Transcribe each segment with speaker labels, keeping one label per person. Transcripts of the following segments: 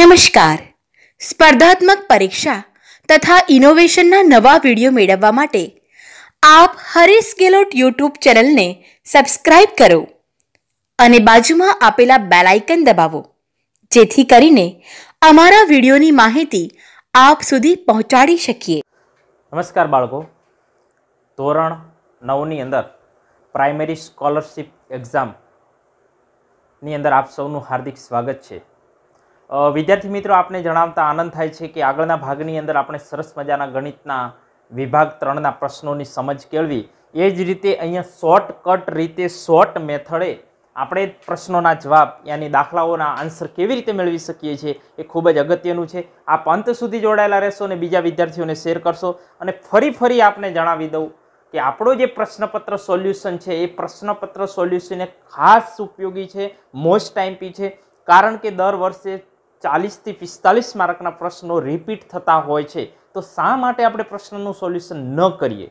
Speaker 1: નમસ્કાર સ્પર્ધાત્મક પરીક્ષા તથા ઇનોવેશનના નવા વિડીયો મેળવવા માટે આપ હરીશ ગેલોટ યુટ્યુબ ચેનલને સબસ્ક્રાઇબ કરો અને બાજુમાં આપેલા બેલ આઇકન દબાવો જેથી કરીને અમારા વિડીયોની માહિતી આપ સુધી પહોંચાડી શકીએ નમસ્કાર બાળકો ધોરણ નવની અંદર પ્રાઇમરી સ્કોલરશિપ એક્ઝામની અંદર આપ સૌનું હાર્દિક સ્વાગત છે વિદ્યાર્થી મિત્રો આપને જણાવતા આનંદ થાય છે કે આગળના ભાગની અંદર આપણે સરસ મજાના ગણિતના વિભાગ ત્રણના પ્રશ્નોની સમજ કેળવી એ જ રીતે અહીંયા શોર્ટકટ રીતે શોર્ટ મેથડે આપણે પ્રશ્નોના જવાબ યાની દાખલાઓના આન્સર કેવી રીતે મેળવી શકીએ છીએ એ ખૂબ જ અગત્યનું છે આ પંત સુધી જોડાયેલા રહેશો અને બીજા વિદ્યાર્થીઓને શેર કરશો અને ફરી ફરી આપને જણાવી દઉં કે આપણો જે પ્રશ્નપત્ર સોલ્યુશન છે એ પ્રશ્નપત્ર સોલ્યુશન એ ખાસ ઉપયોગી છે મોસ્ટ પી છે કારણ કે દર વર્ષે ચાલીસથી પિસ્તાલીસ માર્કના પ્રશ્નો રિપીટ થતા હોય છે તો શા માટે આપણે પ્રશ્નનું સોલ્યુશન ન કરીએ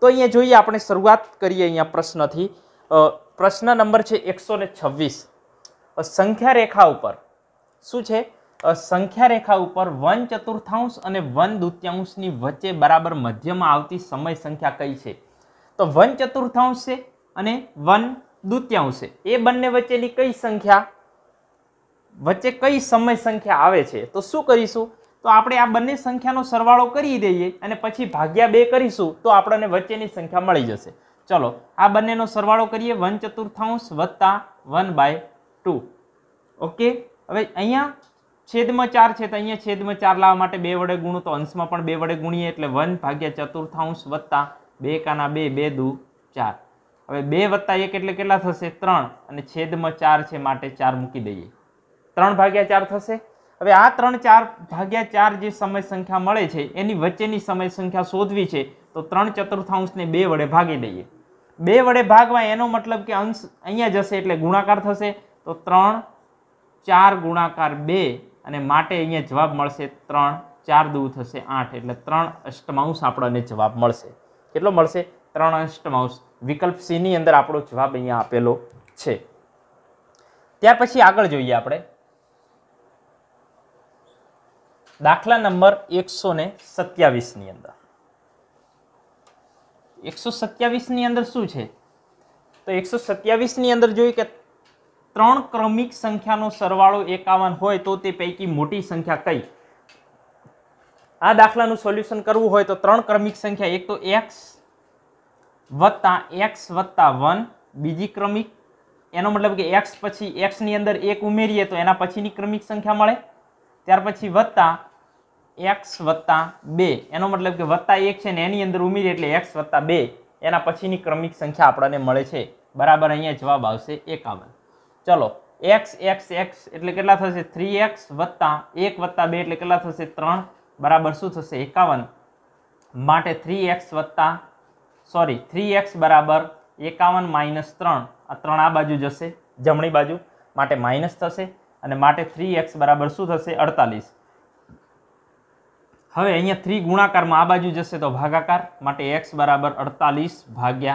Speaker 1: તો અહીંયા જોઈએ આપણે શરૂઆત કરીએ અહીંયા પ્રશ્નથી પ્રશ્ન નંબર છે એકસો છવ્વીસ સંખ્યા રેખા ઉપર શું છે સંખ્યા રેખા ઉપર વન ચતુર્થાંશ અને વન દુત્યાંશની વચ્ચે બરાબર મધ્યમાં આવતી સમય સંખ્યા કઈ છે તો વન ચતુર્થાંશ છે અને વન દુત્યાંશ એ બંને વચ્ચેની કઈ સંખ્યા વચ્ચે કઈ સમય સંખ્યા આવે છે તો શું કરીશું તો આપણે આ બંને સંખ્યાનો સરવાળો કરી દઈએ અને પછી ભાગ્યા બે કરીશું તો આપણને વચ્ચેની સંખ્યા મળી જશે ચલો આ બંનેનો સરવાળો કરીએ વન ચતુર્થાંશ વત્તા વન બાય ટુ ઓકે હવે અહીંયા છેદમાં ચાર છે તો અહીંયા છેદમાં ચાર લાવવા માટે બે વડે ગુણું તો અંશમાં પણ બે વડે ગુણીએ એટલે વન ભાગ્યા ચતુર્થાંશ વત્તા બે કાના બે બે દુ ચાર હવે બે વત્તા એક એટલે કેટલા થશે ત્રણ અને છેદમાં ચાર છે માટે ચાર મૂકી દઈએ ત્રણ ભાગ્યા ચાર થશે હવે આ ત્રણ ચાર ભાગ્યા ચાર જે સમય સંખ્યા મળે છે એની વચ્ચેની સમય સંખ્યા શોધવી છે તો ત્રણ ચતુર્થાંશને બે વડે ભાગી દઈએ બે વડે ભાગવા એનો મતલબ કે અંશ અહીંયા જશે એટલે ગુણાકાર થશે તો ત્રણ ચાર ગુણાકાર બે અને માટે અહીંયા જવાબ મળશે ત્રણ ચાર દૂ થશે આઠ એટલે ત્રણ અષ્ટમાંશ આપણને જવાબ મળશે કેટલો મળશે ત્રણ અષ્ટમાંશ વિકલ્પ સીની અંદર આપણો જવાબ અહીંયા આપેલો છે ત્યાર પછી આગળ જોઈએ આપણે દાખલા નંબર એકસો ને સત્યાવીસની અંદર એકસો સત્યાવીસની અંદર શું છે તો એકસો સત્યાવીસની અંદર જોયું કે ત્રણ ક્રમિક સંખ્યાનો સરવાળો એકાવન હોય તો તે પૈકી મોટી સંખ્યા કઈ આ દાખલાનું સોલ્યુશન કરવું હોય તો ત્રણ ક્રમિક સંખ્યા એક તો એક્સ વત્તા એક્સ વત્તા વન બીજી ક્રમિક એનો મતલબ કે એક્સ પછી એક્સની અંદર એક ઉમેરીએ તો એના પછીની ક્રમિક સંખ્યા મળે ત્યાર પછી વત્તા એક્સ વત્તા બે એનો મતલબ કે વત્તા એક છે ને એની અંદર ઉમેરી એટલે એક્સ વત્તા બે એના પછીની ક્રમિક સંખ્યા આપણને મળે છે બરાબર અહીંયા જવાબ આવશે એકાવન ચલો એક્સ એક્સ એક્સ એટલે કેટલા થશે થ્રી એક્સ વત્તા એક વત્તા બે એટલે કેટલા થશે ત્રણ બરાબર શું થશે એકાવન માટે થ્રી એક્સ વત્તા સોરી થ્રી એક્સ બરાબર એકાવન માઇનસ ત્રણ આ ત્રણ આ બાજુ જશે જમણી બાજુ માટે માઇનસ થશે અને માટે થ્રી એક્સ બરાબર શું થશે અડતાલીસ હવે અહીંયા થ્રી ગુણાકારમાં આ બાજુ જશે તો ભાગાકાર માટે એક્સ બરાબર અડતાલીસ ભાગ્યા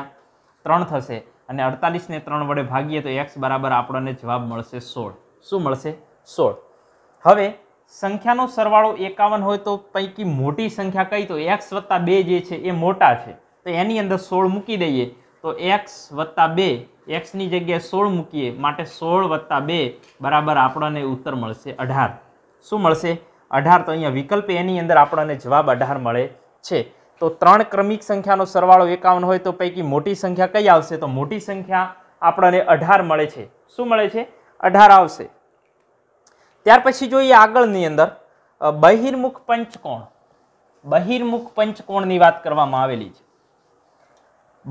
Speaker 1: ત્રણ થશે અને અડતાલીસને ત્રણ વડે ભાગીએ તો એક્સ બરાબર આપણને જવાબ મળશે સોળ શું મળશે સોળ હવે સંખ્યાનો સરવાળો એકાવન હોય તો પૈકી મોટી સંખ્યા કઈ તો એક્સ વત્તા બે જે છે એ મોટા છે તો એની અંદર સોળ મૂકી દઈએ તો એક્સ વત્તા બે એક્સની જગ્યાએ સોળ મૂકીએ માટે સોળ વત્તા બે બરાબર આપણને ઉત્તર મળશે અઢાર શું મળશે અઢાર તો અહીંયા વિકલ્પ એની અંદર આપણને જવાબ અઢાર મળે છે તો ત્રણ ક્રમિક સંખ્યાનો સરવાળો એકાવન હોય તો પૈકી મોટી સંખ્યા કઈ આવશે તો મોટી સંખ્યા આપણને અઢાર મળે છે શું મળે છે અઢાર આવશે ત્યાર પછી જોઈએ આગળની અંદર બહિર્મુખ પંચકોણ બહિર્મુખ પંચકોણની વાત કરવામાં આવેલી છે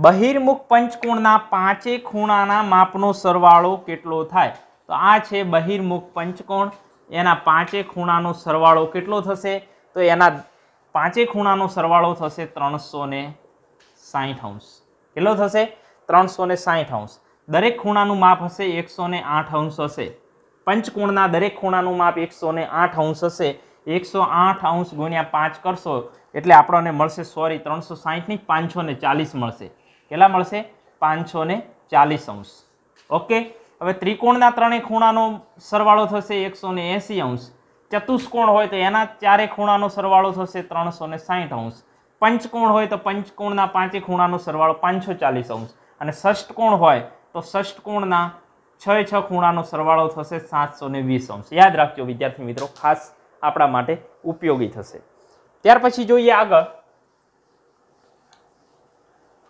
Speaker 1: બહિર્મુખ પંચકોણના પાંચે ખૂણાના માપનો સરવાળો કેટલો થાય તો આ છે બહિર્મુખ પંચકોણ એના પાંચે ખૂણાનો સરવાળો કેટલો થશે તો એના પાંચે ખૂણાનો સરવાળો થશે ત્રણસો ને સાહીઠ અંશ કેટલો થશે ત્રણસો ને સાહીઠ અંશ દરેક ખૂણાનું માપ હશે એકસો ને આઠ અંશ હશે પંચકોણના દરેક ખૂણાનું માપ એકસો ને આઠ અંશ હશે એકસો આઠ અંશ ગુણ્યા પાંચ કરશો એટલે આપણને મળશે સોરી ત્રણસો સાહીઠની પાંચસો ને ચાલીસ મળશે કેટલા મળશે પાંચસો ચાલીસ અંશ ઓકે હવે ત્રિકોણના ત્રણેય ખૂણાનો સરવાળો થશે એકસો ને એંસી અંશ ચતુષ્કોણ હોય તો એના ચારે ખૂણાનો સરવાળો થશે ત્રણસો ને સાહીઠ અંશ પંચકોણ હોય તો પંચકોણના પાંચે ખૂણાનો સરવાળો પાંચસો ચાલીસ અંશ અને ષષ્ટકોણ હોય તો ષષ્ઠકોણના છ છ ખૂણાનો સરવાળો થશે સાતસો ને વીસ અંશ યાદ રાખજો વિદ્યાર્થી મિત્રો ખાસ આપણા માટે ઉપયોગી થશે ત્યાર પછી જોઈએ આગળ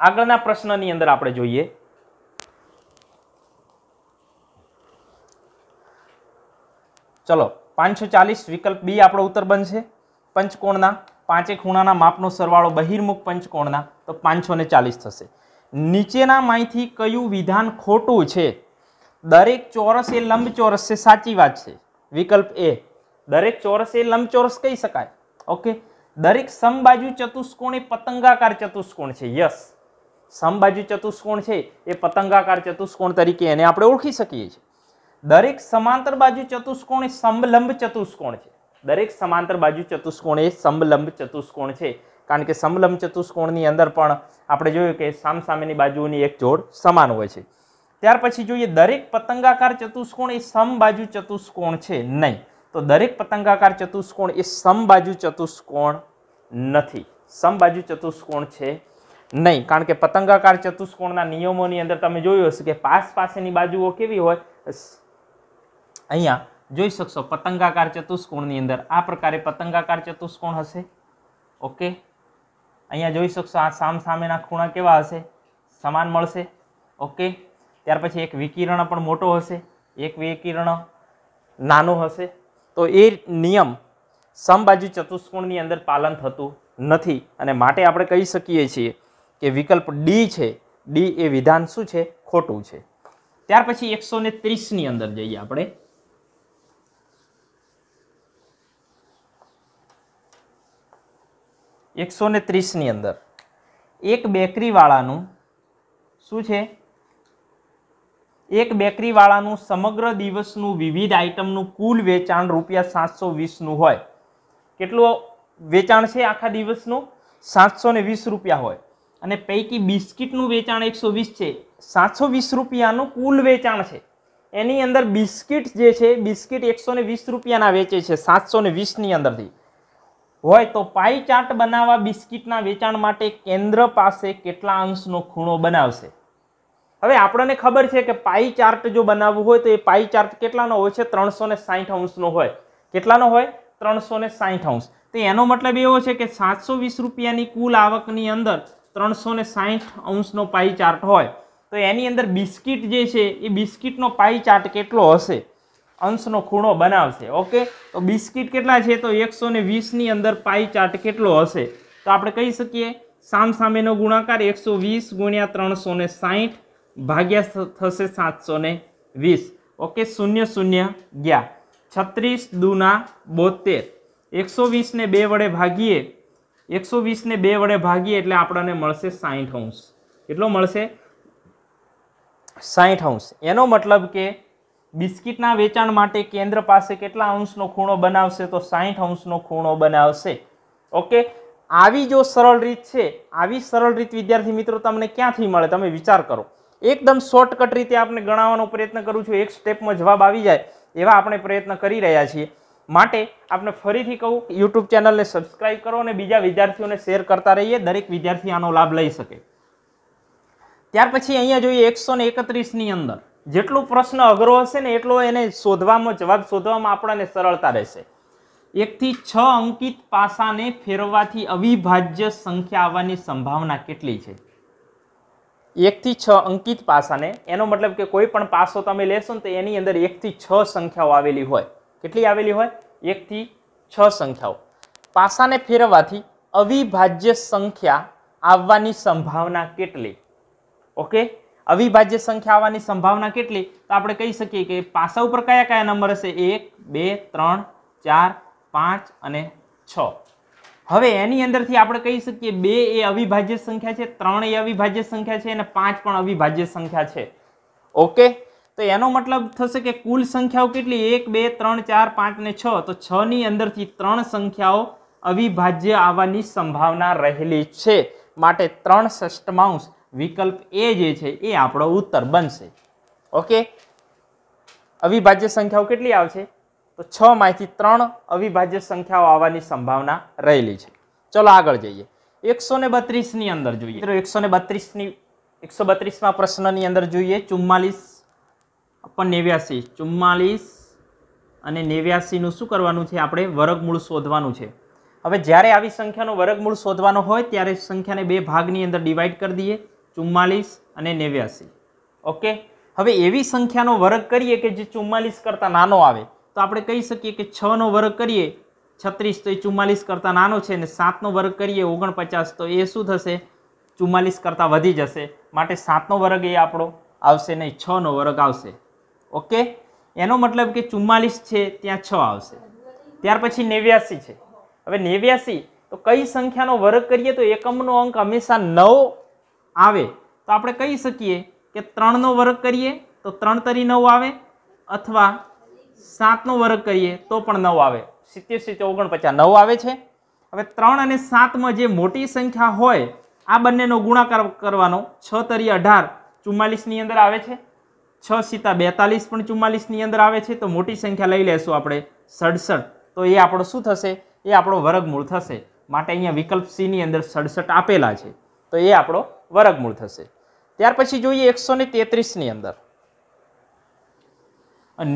Speaker 1: આગળના પ્રશ્નની અંદર આપણે જોઈએ ચલો પાંચસો ચાલીસ વિકલ્પ બી આપણો ઉત્તર બનશે પંચકોણના પાંચે ખૂણાના માપનો સરવાળો બહિર્મુખ પંચકોણના તો પાંચસો ચાલીસ થશે નીચેનામાંથી કયું વિધાન ખોટું છે દરેક ચોરસ એ લંબચોરસ છે સાચી વાત છે વિકલ્પ એ દરેક ચોરસ એ લંબચોરસ કહી શકાય ઓકે દરેક સમબાજુ ચતુષ્કોણ એ પતંગાકાર ચતુષ્કોણ છે યસ સમબાજુ ચતુષ્કોણ છે એ પતંગાકાર ચતુષ્કોણ તરીકે એને આપણે ઓળખી શકીએ છીએ દરેક સમાંતર બાજુ ચતુષ્કોણ એ સમલંબ ચતુષ્કોણ છે દરેક સમાંતર બાજુ ચતુષ્કોણ એ સમલંબ ચતુષ્કોણ છે કારણ કે સમલંબ ચતુષ્કોણની અંદર પણ આપણે જોયું કે સામસામેની બાજુઓની એક જોડ સમાન હોય છે ત્યાર પછી જોઈએ દરેક પતંગાકાર ચતુષ્કોણ એ સમબાજુ ચતુષ્કોણ છે નહીં તો દરેક પતંગાકાર ચતુષ્કોણ એ સમબાજુ ચતુષ્કોણ નથી સમબાજુ ચતુષ્કોણ છે નહીં કારણ કે પતંગાકાર ચતુષ્કોણના નિયમોની અંદર તમે જોયું હશે કે પાસ પાસેની બાજુઓ કેવી હોય અહીંયા જોઈ શકશો પતંગાકાર ચતુષ્કોણની અંદર આ પ્રકારે પતંગાકાર ચતુષ્કોણ હશે ઓકે અહીંયા જોઈ શકશો આ સામ સામેના ખૂણા કેવા હશે સમાન મળશે ઓકે ત્યાર પછી એક વિકિરણ પણ મોટો હશે એક વિકિરણ નાનો હશે તો એ નિયમ સમબાજુ ચતુષ્કોણની અંદર પાલન થતું નથી અને માટે આપણે કહી શકીએ છીએ કે વિકલ્પ ડી છે ડી એ વિધાન શું છે ખોટું છે ત્યાર પછી એકસો ને ત્રીસની અંદર જઈએ આપણે એકસો ને ત્રીસની અંદર એક બેકરીવાળાનું શું છે એક બેકરીવાળાનું સમગ્ર દિવસનું વિવિધ આઇટમનું કુલ વેચાણ રૂપિયા સાતસો વીસનું હોય કેટલું વેચાણ છે આખા દિવસનું સાતસો ને વીસ રૂપિયા હોય અને પૈકી બિસ્કિટનું વેચાણ એકસો વીસ છે સાતસો વીસ રૂપિયાનું કુલ વેચાણ છે એની અંદર બિસ્કિટ જે છે બિસ્કિટ એકસો વીસ રૂપિયાના વેચે છે સાતસો ને વીસની અંદરથી હોય તો પાઈ ચાર્ટ બનાવવા બિસ્કિટના વેચાણ માટે કેન્દ્ર પાસે કેટલા અંશનો ખૂણો બનાવશે હવે આપણને ખબર છે કે પાઈ ચાર્ટ જો બનાવવું હોય તો એ પાઈ ચાર્ટ કેટલાનો હોય છે ત્રણસો સાહીઠ અંશનો હોય કેટલાનો હોય ત્રણસો ને અંશ તો એનો મતલબ એવો છે કે સાતસો વીસ રૂપિયાની કુલ આવકની અંદર ત્રણસો સાહીઠ અંશનો પાઈ ચાર્ટ હોય તો એની અંદર બિસ્કિટ જે છે એ બિસ્કિટનો પાઈ ચાર્ટ કેટલો હશે અંશનો ખૂણો બનાવશે ઓકે તો બિસ્કિટ કેટલા છે તો એકસો ને વીસની અંદર પાઈ ચાર્ટ કેટલો હશે તો આપણે કહી શકીએ સામસામેનો ગુણાકાર એકસો વીસ ગુણ્યા ત્રણસો ને સાહીઠ ભાગ્યા થશે સાતસો ને વીસ ઓકે શૂન્ય શૂન્ય ગયા છત્રીસ દૂના બોતેર એકસો વીસને બે વડે ભાગીએ એકસો વીસને બે વડે ભાગીએ એટલે આપણને મળશે સાહીઠ અંશ કેટલો મળશે સાહીઠ અંશ એનો મતલબ કે બિસ્કિટના વેચાણ માટે કેન્દ્ર પાસે કેટલા અંશનો ખૂણો બનાવશે તો સાહીઠ અંશનો ખૂણો બનાવશે ઓકે આવી જો સરળ રીત છે આવી સરળ રીત વિદ્યાર્થી મિત્રો તમને ક્યાંથી મળે તમે વિચાર કરો એકદમ શોર્ટકટ રીતે આપણે ગણાવવાનો પ્રયત્ન કરું છું એક સ્ટેપમાં જવાબ આવી જાય એવા આપણે પ્રયત્ન કરી રહ્યા છીએ માટે આપણે ફરીથી કહું યુટ્યુબ ચેનલને સબસ્ક્રાઈબ કરો અને બીજા વિદ્યાર્થીઓને શેર કરતા રહીએ દરેક વિદ્યાર્થી આનો લાભ લઈ શકે ત્યાર પછી અહીંયા જોઈએ એકસો ની અંદર જેટલું પ્રશ્ન અઘરો હશે ને એટલો એને શોધવામાં જવાબ શોધવામાં આપણને સરળતા રહેશે એકથી છ અંકિત પાસાને ફેરવવાથી અવિભાજ્ય સંખ્યા આવવાની સંભાવના કેટલી છે એકથી છ અંકિત પાસાને એનો મતલબ કે કોઈ પણ પાસો તમે લેશો ને તો એની અંદર એકથી છ સંખ્યાઓ આવેલી હોય કેટલી આવેલી હોય એકથી છ સંખ્યાઓ પાસાને ફેરવવાથી અવિભાજ્ય સંખ્યા આવવાની સંભાવના કેટલી ઓકે અવિભાજ્ય સંખ્યા આવવાની સંભાવના કેટલી તો આપણે કહી શકીએ કે પાસા ઉપર કયા કયા નંબર હશે એક બે ત્રણ ચાર પાંચ અને છ હવે એની અંદરથી આપણે કહી શકીએ બે એ અવિભાજ્ય સંખ્યા છે ત્રણ એ અવિભાજ્ય સંખ્યા છે અને પાંચ પણ અવિભાજ્ય સંખ્યા છે ઓકે તો એનો મતલબ થશે કે કુલ સંખ્યાઓ કેટલી એક બે ત્રણ ચાર પાંચ ને છ તો છ ની અંદરથી ત્રણ સંખ્યાઓ અવિભાજ્ય આવવાની સંભાવના રહેલી છે માટે ત્રણ ષષ્ટમાંશ વિકલ્પ એ જે છે એ આપણો ઉત્તર બનશે ઓકે અવિભાજ્ય સંખ્યાઓ કેટલી આવશે તો છ માંથી ત્રણ અવિભાજ્ય સંખ્યાઓ આવવાની સંભાવના રહેલી છે ચલો આગળ જઈએ એકસો ને બત્રીસની અંદર જોઈએ મિત્રો એકસો ને બત્રીસની એકસો બત્રીસમાં પ્રશ્નની અંદર જોઈએ ચુમ્માલીસ પણ નેવ્યાસી ચુમ્માલીસ અને નેવ્યાસીનું શું કરવાનું છે આપણે વર્ગમૂળ શોધવાનું છે હવે જ્યારે આવી સંખ્યાનો વર્ગમૂળ શોધવાનો હોય ત્યારે સંખ્યાને બે ભાગની અંદર ડિવાઈડ કરી દઈએ ચુમ્માલીસ અને નેવ્યાસી ઓકે હવે એવી સંખ્યાનો વર્ગ કરીએ કે જે ચુમ્માલીસ કરતાં નાનો આવે તો આપણે કહી શકીએ કે છનો વર્ગ કરીએ છત્રીસ તો એ ચુમ્માલીસ કરતાં નાનો છે અને સાતનો વર્ગ કરીએ ઓગણપચાસ તો એ શું થશે ચુમ્માલીસ કરતાં વધી જશે માટે સાતનો વર્ગ એ આપણો આવશે નહીં છનો વર્ગ આવશે ઓકે એનો મતલબ કે ચુમ્માલીસ છે ત્યાં છ આવશે ત્યાર પછી નેવ્યાસી છે હવે નેવ્યાસી તો કઈ સંખ્યાનો વર્ગ કરીએ તો એકમનો અંક હંમેશા નવ આવે તો આપણે કહી શકીએ કે ત્રણનો વર્ગ કરીએ તો ત્રણ તરી નવ આવે અથવા સાતનો વર્ગ કરીએ તો પણ નવ આવે સિત્તેર સિત્તેર ઓગણપચાસ નવ આવે છે હવે ત્રણ અને સાતમાં જે મોટી સંખ્યા હોય આ બંનેનો ગુણાકાર કરવાનો છ તરી અઢાર ચુમ્માલીસની અંદર આવે છે છ સીતા બેતાલીસ પણ ચુમ્માલીસની અંદર આવે છે તો મોટી સંખ્યા લઈ લેશું આપણે સડસઠ તો એ આપણો શું થશે એ આપણો વર્ગમૂળ થશે માટે અહીંયા વિકલ્પ સીની અંદર સડસઠ આપેલા છે તો એ આપણો વર્ગમૂળ થશે ત્યાર પછી જોઈએ એકસો ને તેત્રીસની અંદર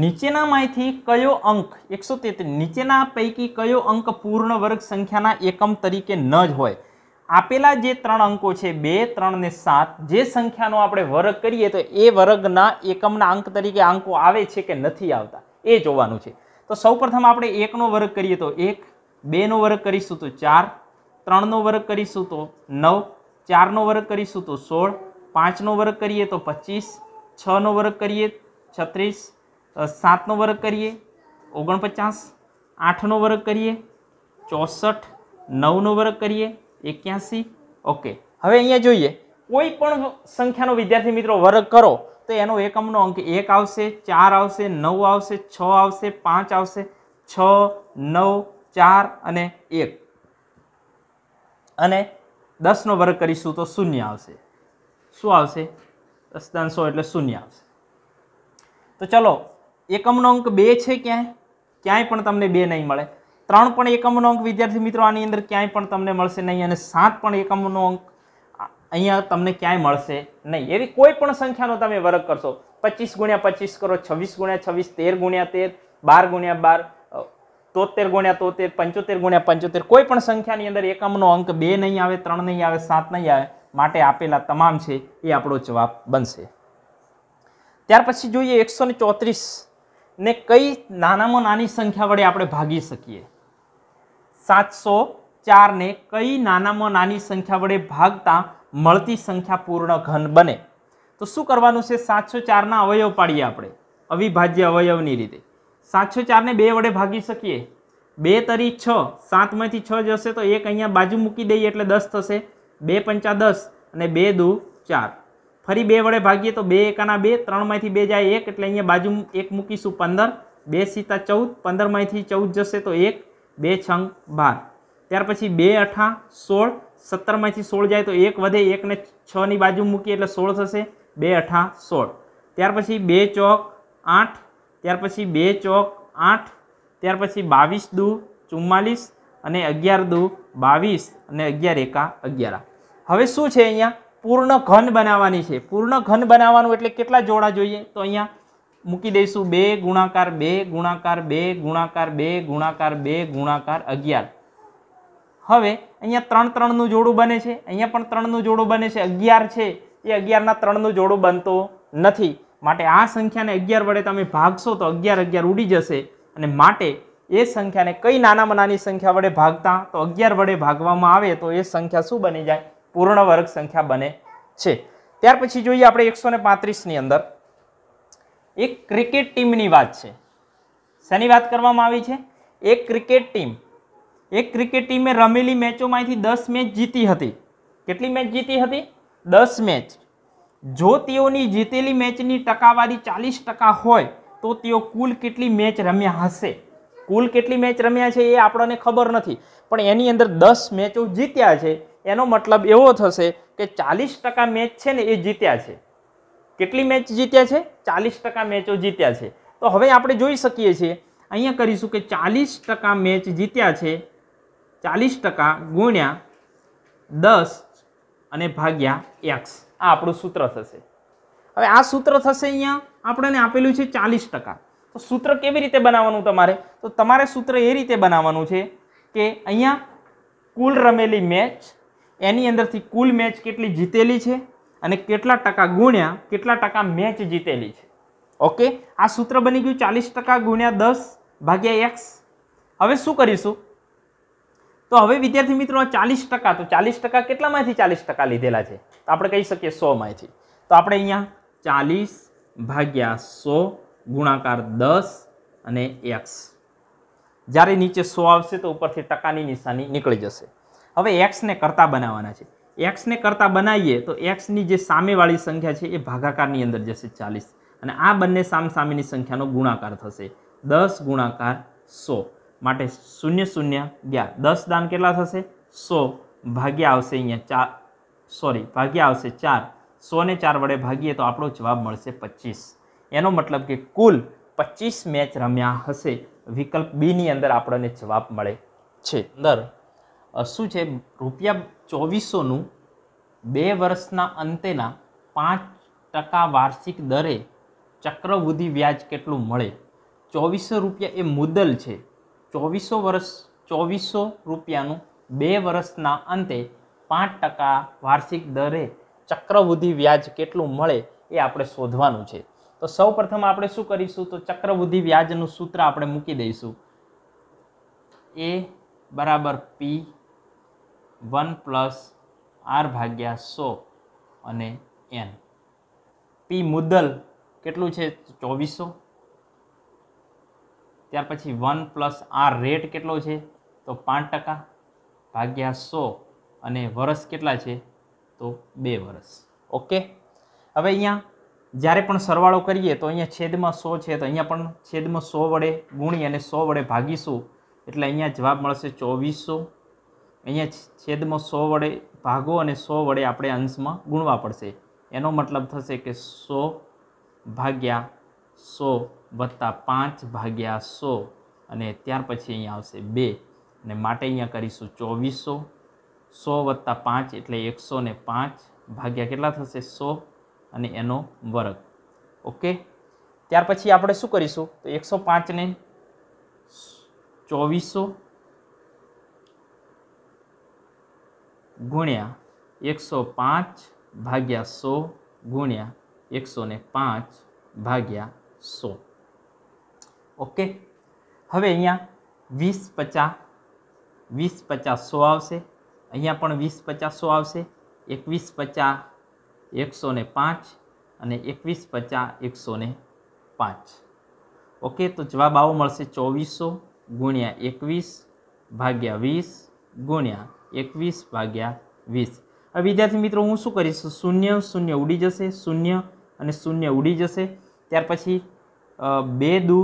Speaker 1: નીચેનામાંથી કયો અંક એકસો તેત્રીસ નીચેના પૈકી કયો અંક પૂર્ણ વર્ગ સંખ્યાના એકમ તરીકે ન જ હોય આપેલા જે ત્રણ અંકો છે બે ત્રણ ને સાત જે સંખ્યાનો આપણે વર્ગ કરીએ તો એ વર્ગના એકમના અંક તરીકે અંકો આવે છે કે નથી આવતા એ જોવાનું છે તો સૌપ્રથમ આપણે એકનો વર્ગ કરીએ તો એક બેનો વર્ગ કરીશું તો ચાર ત્રણનો વર્ગ કરીશું તો નવ ચારનો વર્ગ કરીશું તો સોળ પાંચનો વર્ગ કરીએ તો પચીસ છનો વર્ગ કરીએ છત્રીસ સાતનો વર્ગ કરીએ ઓગણપચાસ આઠનો વર્ગ કરીએ ચોસઠ નવનો વર્ગ કરીએ એક્યાસી ઓકે હવે અહીંયા જોઈએ કોઈ પણ સંખ્યાનો વિદ્યાર્થી મિત્રો વર્ગ કરો તો એનો એકમનો અંક એક આવશે ચાર આવશે નવ આવશે છ આવશે પાંચ આવશે છ નવ ચાર અને એક અને દસનો વર્ગ કરીશું તો શૂન્ય આવશે શું આવશે દસ દન સો એટલે શૂન્ય આવશે તો ચલો એકમનો અંક બે છે ક્યાંય ક્યાંય પણ તમને બે નહીં મળે ત્રણ પણ એકમનો અંક વિદ્યાર્થી મિત્રો આની અંદર ક્યાંય પણ તમને મળશે નહીં અને સાત પણ એકમનો અંક અહીંયા તમને ક્યાંય મળશે નહીં એવી કોઈ પણ સંખ્યાનો તમે વર્ગ કરશો પચીસ ગુણ્યા પચીસ કરો છવ્વીસ ગુણ્યા છવ્વીસ તેર ગુણ્યા તેર બાર ગુણ્યા બાર તોતેર ગુણ્યા તોતેર પંચોતેર ગુણ્યા પંચોતેર કોઈ પણ સંખ્યાની અંદર એકમનો અંક બે નહીં આવે ત્રણ નહીં આવે સાત નહીં આવે માટે આપેલા તમામ છે એ આપણો જવાબ બનશે ત્યાર પછી જોઈએ એકસો ને ચોત્રીસ ને કઈ નાનામાં નાની સંખ્યા વડે આપણે ભાગી શકીએ સાતસો ચારને કઈ નાનામાં નાની સંખ્યા વડે ભાગતા મળતી સંખ્યા પૂર્ણ ઘન બને તો શું કરવાનું છે સાતસો ચારના અવયવ પાડીએ આપણે અવિભાજ્ય અવયવની રીતે સાતસો ચારને બે વડે ભાગી શકીએ બે તરી છ સાતમાંથી છ જશે તો એક અહીંયા બાજુ મૂકી દઈએ એટલે દસ થશે બે પંચા દસ અને બે દૂ ચાર ફરી બે વડે ભાગીએ તો બે એકાના બે ત્રણમાંથી બે જાય એક એટલે અહીંયા બાજુ એક મૂકીશું પંદર બે સીતા ચૌદ પંદરમાંથી ચૌદ જશે તો એક બે છંગ બાર ત્યાર પછી બે અઠા સોળ સત્તરમાંથી સોળ જાય તો એક વધે એકને છની બાજુ મૂકીએ એટલે સોળ થશે બે અઠા સોળ ત્યાર પછી બે ચોક આઠ ત્યાર પછી બે ચોક આઠ ત્યાર પછી બાવીસ દુ ચુમ્માલીસ અને અગિયાર દુ બાવીસ અને અગિયાર એકા અગિયારા હવે શું છે અહીંયા પૂર્ણ ઘન બનાવવાની છે પૂર્ણ ઘન બનાવવાનું એટલે કેટલા જોડા જોઈએ તો અહીંયા મૂકી દઈશું બે ગુણાકાર બે ગુણાકાર બે ગુણાકાર બે ગુણાકાર બે ગુણાકાર અગિયાર હવે અહીંયા ત્રણ ત્રણનું જોડું બને છે અહીંયા પણ ત્રણનું જોડું બને છે અગિયાર છે એ અગિયારના ત્રણનું જોડું બનતો નથી માટે આ સંખ્યાને અગિયાર વડે તમે ભાગશો તો અગિયાર અગિયાર ઉડી જશે અને માટે એ સંખ્યાને કઈ નાનામાં નાની સંખ્યા વડે ભાગતા તો અગિયાર વડે ભાગવામાં આવે તો એ સંખ્યા શું બની જાય પૂર્ણ વર્ગ સંખ્યા બને છે ત્યાર પછી જોઈએ આપણે એકસો ને પાંત્રીસની અંદર એક ક્રિકેટ ટીમની વાત છે શેની વાત કરવામાં આવી છે એક ક્રિકેટ ટીમ એક ક્રિકેટ ટીમે રમેલી મેચોમાંથી દસ મેચ જીતી હતી કેટલી મેચ જીતી હતી દસ મેચ જો તેઓની જીતેલી મેચની ટકાવારી ચાલીસ ટકા હોય તો તેઓ કુલ કેટલી મેચ રમ્યા હશે કુલ કેટલી મેચ રમ્યા છે એ આપણને ખબર નથી પણ એની અંદર દસ મેચો જીત્યા છે એનો મતલબ એવો થશે કે ચાલીસ ટકા મેચ છે ને એ જીત્યા છે કેટલી મેચ જીત્યા છે ચાલીસ ટકા મેચો જીત્યા છે તો હવે આપણે જોઈ શકીએ છીએ અહીંયા કરીશું કે ચાલીસ ટકા મેચ જીત્યા છે ચાલીસ ટકા ગુણ્યા દસ અને ભાગ્યા એક્સ આ આપણું સૂત્ર થશે હવે આ સૂત્ર થશે અહીંયા આપણને આપેલું છે ચાલીસ ટકા તો સૂત્ર કેવી રીતે બનાવવાનું તમારે તો તમારે સૂત્ર એ રીતે બનાવવાનું છે કે અહીંયા કુલ રમેલી મેચ એની અંદરથી કુલ મેચ કેટલી જીતેલી છે અને કેટલા ટકા ગુણ્યા કેટલા ટકા મેચ જીતેલી છે ઓકે આ સૂત્ર બની ગયું ચાલીસ ટકા ગુણ્યા દસ ભાગ્યા એક્સ હવે શું કરીશું તો હવે વિદ્યાર્થી મિત્રો ચાલીસ ટકા તો ચાલીસ ટકા કેટલામાંથી ચાલીસ ટકા લીધેલા છે તો આપણે કહી શકીએ સોમાંથી તો આપણે અહીંયા ચાલીસ ભાગ્યા સો ગુણાકાર દસ અને એક્સ જ્યારે નીચે સો આવશે તો ઉપરથી ટકાની નિશાની નીકળી જશે હવે એક્સને કરતાં બનાવવાના છે એક્સને કરતાં બનાવીએ તો એક્સની જે સામેવાળી સંખ્યા છે એ ભાગાકારની અંદર જશે ચાલીસ અને આ બંને સામસામેની સંખ્યાનો ગુણાકાર થશે દસ ગુણાકાર સો માટે શૂન્ય શૂન્ય ગયા દસ દાન કેટલા થશે સો ભાગ્યા આવશે અહીંયા ચાર સોરી ભાગ્યા આવશે ચાર સોને ચાર વડે ભાગીએ તો આપણો જવાબ મળશે પચીસ એનો મતલબ કે કુલ પચીસ મેચ રમ્યા હશે વિકલ્પ બીની અંદર આપણને જવાબ મળે છે અંદર શું છે રૂપિયા ચોવીસોનું બે વર્ષના અંતેના પાંચ ટકા વાર્ષિક દરે ચક્રવૃદ્ધિ વ્યાજ કેટલું મળે ચોવીસો રૂપિયા એ મુદ્દલ છે ચોવીસો વર્ષ ચોવીસો રૂપિયાનું બે વર્ષના અંતે પાંચ ટકા વાર્ષિક દરે ચક્રવૃદ્ધિ વ્યાજ કેટલું મળે એ આપણે શોધવાનું છે તો સૌ પ્રથમ આપણે શું કરીશું તો ચક્રવૃદ્ધિ વ્યાજનું સૂત્ર આપણે મૂકી દઈશું એ બરાબર પી વન પ્લસ આર ભાગ્યા સો અને એન પી મુદ્દલ કેટલું છે ચોવીસો ત્યાર પછી વન પ્લસ આર રેટ કેટલો છે તો પાંચ ટકા ભાગ્યા સો અને વરસ કેટલા છે તો બે વરસ ઓકે હવે અહીંયા જ્યારે પણ સરવાળો કરીએ તો અહીંયા છેદમાં સો છે તો અહીંયા પણ છેદમાં સો વડે ગુણી અને સો વડે ભાગીશું એટલે અહીંયા જવાબ મળશે ચોવીસો અહીંયા છેદમાં સો વડે ભાગો અને સો વડે આપણે અંશમાં ગુણવા પડશે એનો મતલબ થશે કે સો ભાગ્યા સો વત્તા પાંચ ભાગ્યા સો અને ત્યાર પછી અહીંયા આવશે બે અને માટે અહીંયા કરીશું ચોવીસો સો વત્તા પાંચ એટલે એકસો ને પાંચ ભાગ્યા કેટલા થશે સો અને એનો વર્ગ ઓકે ત્યાર પછી આપણે શું કરીશું તો એકસો પાંચને ચોવીસો ગુણ્યા એકસો પાંચ ભાગ્યા સો ગુણ્યા એકસો ને પાંચ ભાગ્યા સો ઓકે હવે અહીંયા વીસ પચાસ વીસ પચાસ સો આવશે અહીંયા પણ વીસ પચાસો આવશે એકવીસ પચાસ એકસો ને પાંચ અને એકવીસ પચાસ એકસો ને પાંચ ઓકે તો જવાબ આવો મળશે ચોવીસો ગુણ્યા એકવીસ ભાગ્યા વીસ ગુણ્યા એકવીસ ભાગ્યા વીસ હવે વિદ્યાર્થી મિત્રો હું શું કરીશ શૂન્ય શૂન્ય ઉડી જશે શૂન્ય અને શૂન્ય ઉડી જશે ત્યાર પછી બે દુ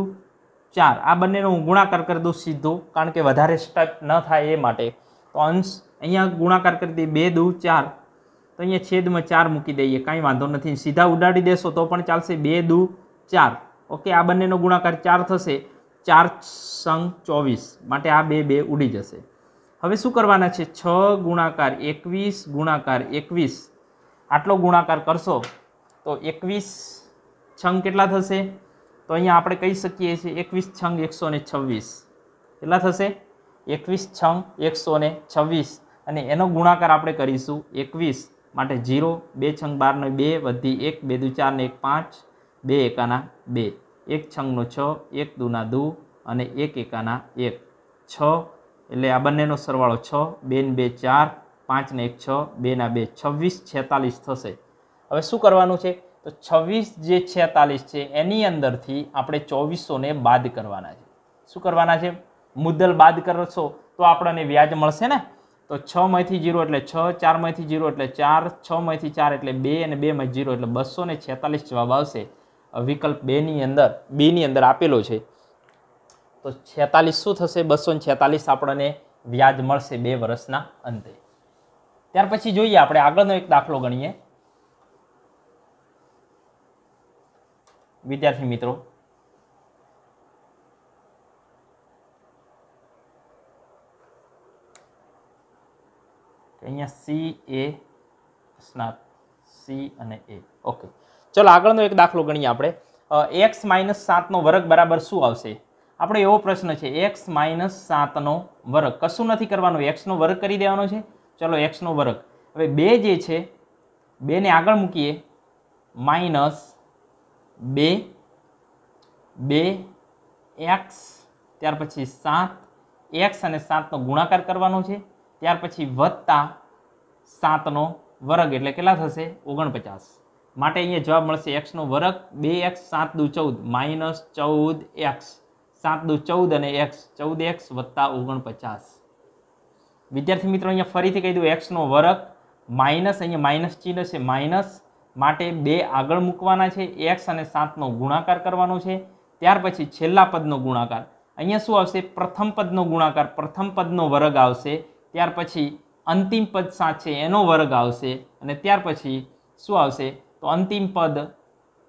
Speaker 1: ચાર આ બંનેનો હું ગુણાકાર કરી દઉં સીધો કારણ કે વધારે સ્ટક ન થાય એ માટે તો અંશ અહીંયા ગુણાકાર કરી દઈએ બે દૂ ચાર તો અહીંયા છેદમાં ચાર મૂકી દઈએ કાંઈ વાંધો નથી સીધા ઉડાડી દેશો તો પણ ચાલશે બે દૂ ચાર ઓકે આ બંનેનો ગુણાકાર ચાર થશે ચાર સંગ ચોવીસ માટે આ બે બે ઉડી જશે હવે શું કરવાના છે છ ગુણાકાર એકવીસ ગુણાકાર એકવીસ આટલો ગુણાકાર કરશો તો એકવીસ છંગ કેટલા થશે તો અહીંયા આપણે કહી શકીએ છીએ એકવીસ છંગ એકસો ને છવ્વીસ કેટલા થશે એકવીસ છંગ એકસો ને છવ્વીસ અને એનો ગુણાકાર આપણે કરીશું એકવીસ માટે જીરો બે છંગ બારનો બે વધી એક બે દુ ચારને એક પાંચ બે એકાના બે એક છંગનો છ એક દુના દુ અને એક એકાના એક છ એટલે આ બંનેનો સરવાળો છ બે ને બે ચાર પાંચને એક છ બેના બે છવ્વીસ છેતાલીસ થશે હવે શું કરવાનું છે તો છવ્વીસ જે છેતાલીસ છે એની અંદરથી આપણે ચોવીસોને બાદ કરવાના છે શું કરવાના છે મુદ્દલ બાદ કરશો તો આપણને વ્યાજ મળશે ને તો છ માંથી જીરો એટલે છ ચાર ચારમાંથી જીરો એટલે ચાર છ છમાંથી ચાર એટલે બે અને બેમાં જીરો એટલે બસો ને છેતાલીસ જવાબ આવશે વિકલ્પ બેની અંદર બીની અંદર આપેલો છે તો છેતાલીસ શું થશે બસો ને છેતાલીસ આપણને વ્યાજ મળશે બે વર્ષના અંતે ત્યાર પછી જોઈએ આપણે આગળનો એક દાખલો ગણીએ વિદ્યાર્થી મિત્રો અહીંયા સી એ સ્નાત સી અને એ ઓકે ચલો આગળનો એક દાખલો ગણીએ આપણે એક્સ માઇનસ સાતનો વર્ગ બરાબર શું આવશે આપણે એવો પ્રશ્ન છે એક્સ માઇનસ સાતનો વર્ગ કશું નથી કરવાનું એક્સનો વર્ગ કરી દેવાનો છે ચલો એક્સનો વર્ગ હવે બે જે છે બેને આગળ મૂકીએ માઇનસ બે બે એક્સ ત્યાર પછી સાત એક્સ અને સાતનો ગુણાકાર કરવાનો છે ત્યાર પછી વત્તા સાતનો વર્ગ એટલે કેટલા થશે ઓગણપચાસ માટે અહીંયા જવાબ મળશે એક્સનો વર્ગ બે એક્સ સાત દુ ચૌદ માઇનસ ચૌદ એક્સ સાત દુ ચૌદ અને એક્સ ચૌદ એક્સ વત્તા ઓગણપચાસ વિદ્યાર્થી મિત્રો અહીંયા ફરીથી કહી દઉં એક્સનો વર્ગ માઇનસ અહીંયા માઇનસ ચિહ્ન છે માઇનસ માટે બે આગળ મૂકવાના છે એક્સ અને સાતનો ગુણાકાર કરવાનો છે ત્યાર પછી છેલ્લા પદનો ગુણાકાર અહીંયા શું આવશે પ્રથમ પદનો ગુણાકાર પ્રથમ પદનો વર્ગ આવશે ત્યાર પછી અંતિમ પદ સાત છે એનો વર્ગ આવશે અને ત્યાર પછી શું આવશે તો અંતિમ પદ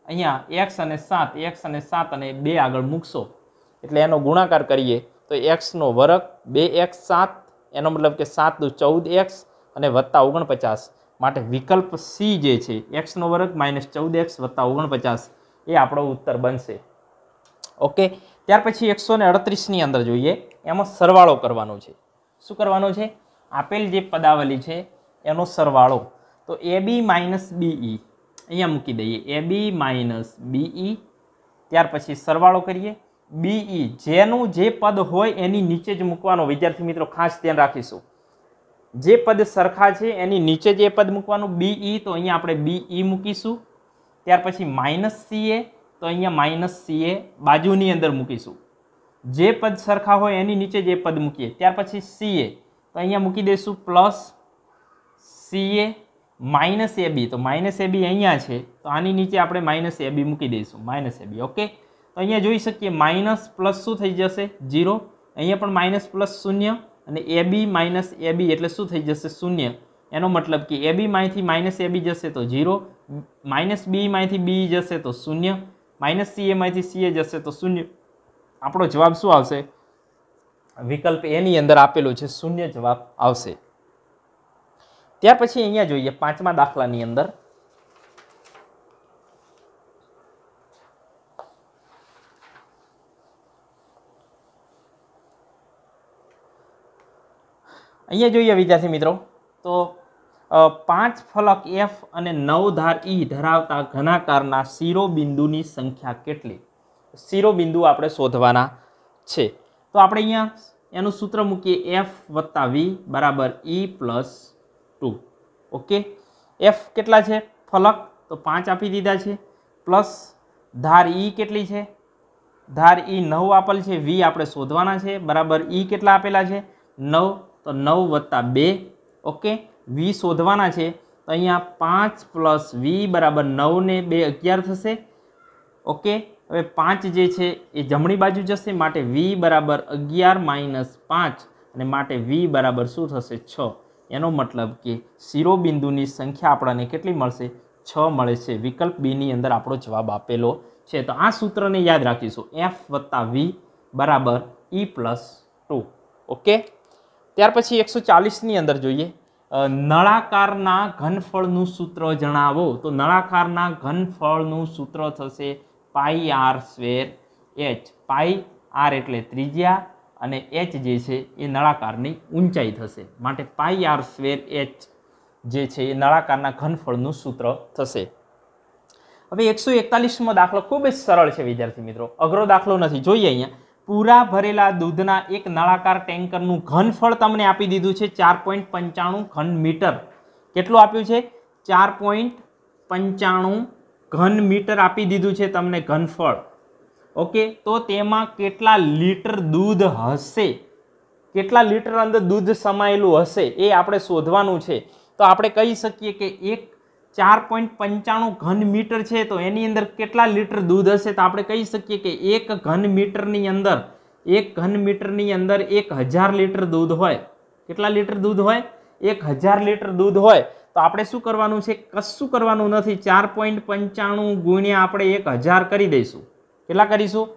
Speaker 1: અહીંયા એક્સ અને સાત એક્સ અને સાત અને બે આગળ મૂકશો એટલે એનો ગુણાકાર કરીએ તો એક્સનો વર્ગ બે એક્સ સાત એનો મતલબ કે સાત ચૌદ એક્સ અને વત્તા ઓગણપચાસ માટે વિકલ્પ સી જે છે એક્સનો વર્ગ માઇનસ ચૌદ એક્સ વત્તા ઓગણપચાસ એ આપણો ઉત્તર બનશે ઓકે ત્યાર પછી એકસો ને અડત્રીસની અંદર જોઈએ એમાં સરવાળો કરવાનો છે શું કરવાનો છે આપેલ જે પદાવલી છે એનો સરવાળો તો એ બી માઇનસ બીઈ અહીંયા મૂકી દઈએ એ બી માઇનસ બીઈ ત્યાર પછી સરવાળો કરીએ બીઈ e, જેનું જે પદ હોય એની નીચે જ મૂકવાનો વિદ્યાર્થી મિત્રો ખાસ ધ્યાન રાખીશું જે પદ સરખા છે એની નીચે જે પદ મૂકવાનું બીઈ e, તો અહીંયા આપણે બીઈ e મૂકીશું ત્યાર પછી માઇનસ સીએ તો અહીંયા માઇનસ સીએ બાજુની અંદર મૂકીશું જે પદ સરખા હોય એની નીચે જે પદ મૂકીએ ત્યાર પછી સીએ તો અહીંયા મૂકી દઈશું પ્લસ સીએ માઇનસ એબી તો માઇનસ એબી અહીંયા છે તો આની નીચે આપણે માઇનસ એબી મૂકી દઈશું માઇનસ એબી ઓકે તો અહીંયા જોઈ શકીએ માઇનસ પ્લસ શું થઈ જશે જીરો અહીંયા પણ માઇનસ પ્લસ શૂન્ય અને એબી માઇનસ એબી એટલે શું થઈ જશે શૂન્ય એનો મતલબ કે એબી માંથી માઇનસ એબી જશે તો જીરો માઇનસ બી બીમાંથી બી જશે તો શૂન્ય માઇનસ સીએમાંથી સીએ જશે તો શૂન્ય આપણો જવાબ શું આવશે વિકલ્પ એની અંદર આપેલો છે શૂન્ય જવાબ આવશે ત્યાર પછી અહીંયા જોઈએ પાંચમા દાખલાની અંદર અહીંયા જોઈએ વિદ્યાર્થી મિત્રો તો પાંચ ફલક એફ અને નવ ધાર ઈ e ધરાવતા ઘનાકારના શિરોબિંદુની સંખ્યા કેટલી શિરોબિંદુ આપણે શોધવાના છે તો આપણે અહીંયા એનું સૂત્ર મૂકીએ એફ વત્તા વી બરાબર E plus two okay F કેટલા છે ફલક તો પાંચ આપી દીધા છે પ્લસ ધાર ઈ e કેટલી છે ધાર ઈ e નવ આપેલ છે વી આપણે શોધવાના છે બરાબર ઈ e કેટલા આપેલા છે નવ તો નવ વત્તા બે ઓકે વી શોધવાના છે તો અહીંયા પાંચ પ્લસ વી બરાબર નવને બે અગિયાર થશે ઓકે હવે પાંચ જે છે એ જમણી બાજુ જશે માટે વી બરાબર અગિયાર માઇનસ પાંચ અને માટે વી બરાબર શું થશે છ એનો મતલબ કે શિરોબિંદુની સંખ્યા આપણને કેટલી મળશે છ મળે છે વિકલ્પ બીની અંદર આપણો જવાબ આપેલો છે તો આ સૂત્રને યાદ રાખીશું એફ વત્તા વી બરાબર E e plus two okay ત્યાર પછી એકસો ચાલીસની અંદર જોઈએ નળાકારના ઘનફળનું સૂત્ર જણાવો તો નળાકારના ઘનફળનું સૂત્ર થશે pi R square H pi R એટલે ત્રિજ્યા અને એચ જે છે એ નળાકારની ઊંચાઈ થશે માટે પાઈ આર સ્વેર એચ જે છે એ નળાકારના ઘનફળનું સૂત્ર થશે હવે એકસો એકતાલીસમો દાખલો ખૂબ જ સરળ છે વિદ્યાર્થી મિત્રો અઘરો દાખલો નથી જોઈએ અહીંયા પૂરા ભરેલા દૂધના એક નળાકાર ટેન્કરનું ઘનફળ તમને આપી દીધું છે ચાર પોઈન્ટ પંચાણું ઘન મીટર કેટલું આપ્યું છે ચાર પોઈન્ટ પંચાણું ઘન મીટર આપી દીધું છે તમને ઘનફળ ઓકે તો તેમાં કેટલા લીટર દૂધ હશે કેટલા લીટર અંદર દૂધ સમાયેલું હશે એ આપણે શોધવાનું છે તો આપણે કહી શકીએ કે એક ચાર પોઈન્ટ પંચાણું ઘન મીટર છે તો એની અંદર કેટલા લીટર દૂધ હશે તો આપણે કહી શકીએ કે એક ઘન મીટરની અંદર એક ઘન મીટરની અંદર એક હજાર લીટર દૂધ હોય કેટલા લીટર દૂધ હોય એક હજાર લીટર દૂધ હોય તો આપણે શું કરવાનું છે કશું કરવાનું નથી ચાર પોઈન્ટ પંચાણું ગુણ્યા આપણે એક હજાર કરી દઈશું કેટલા કરીશું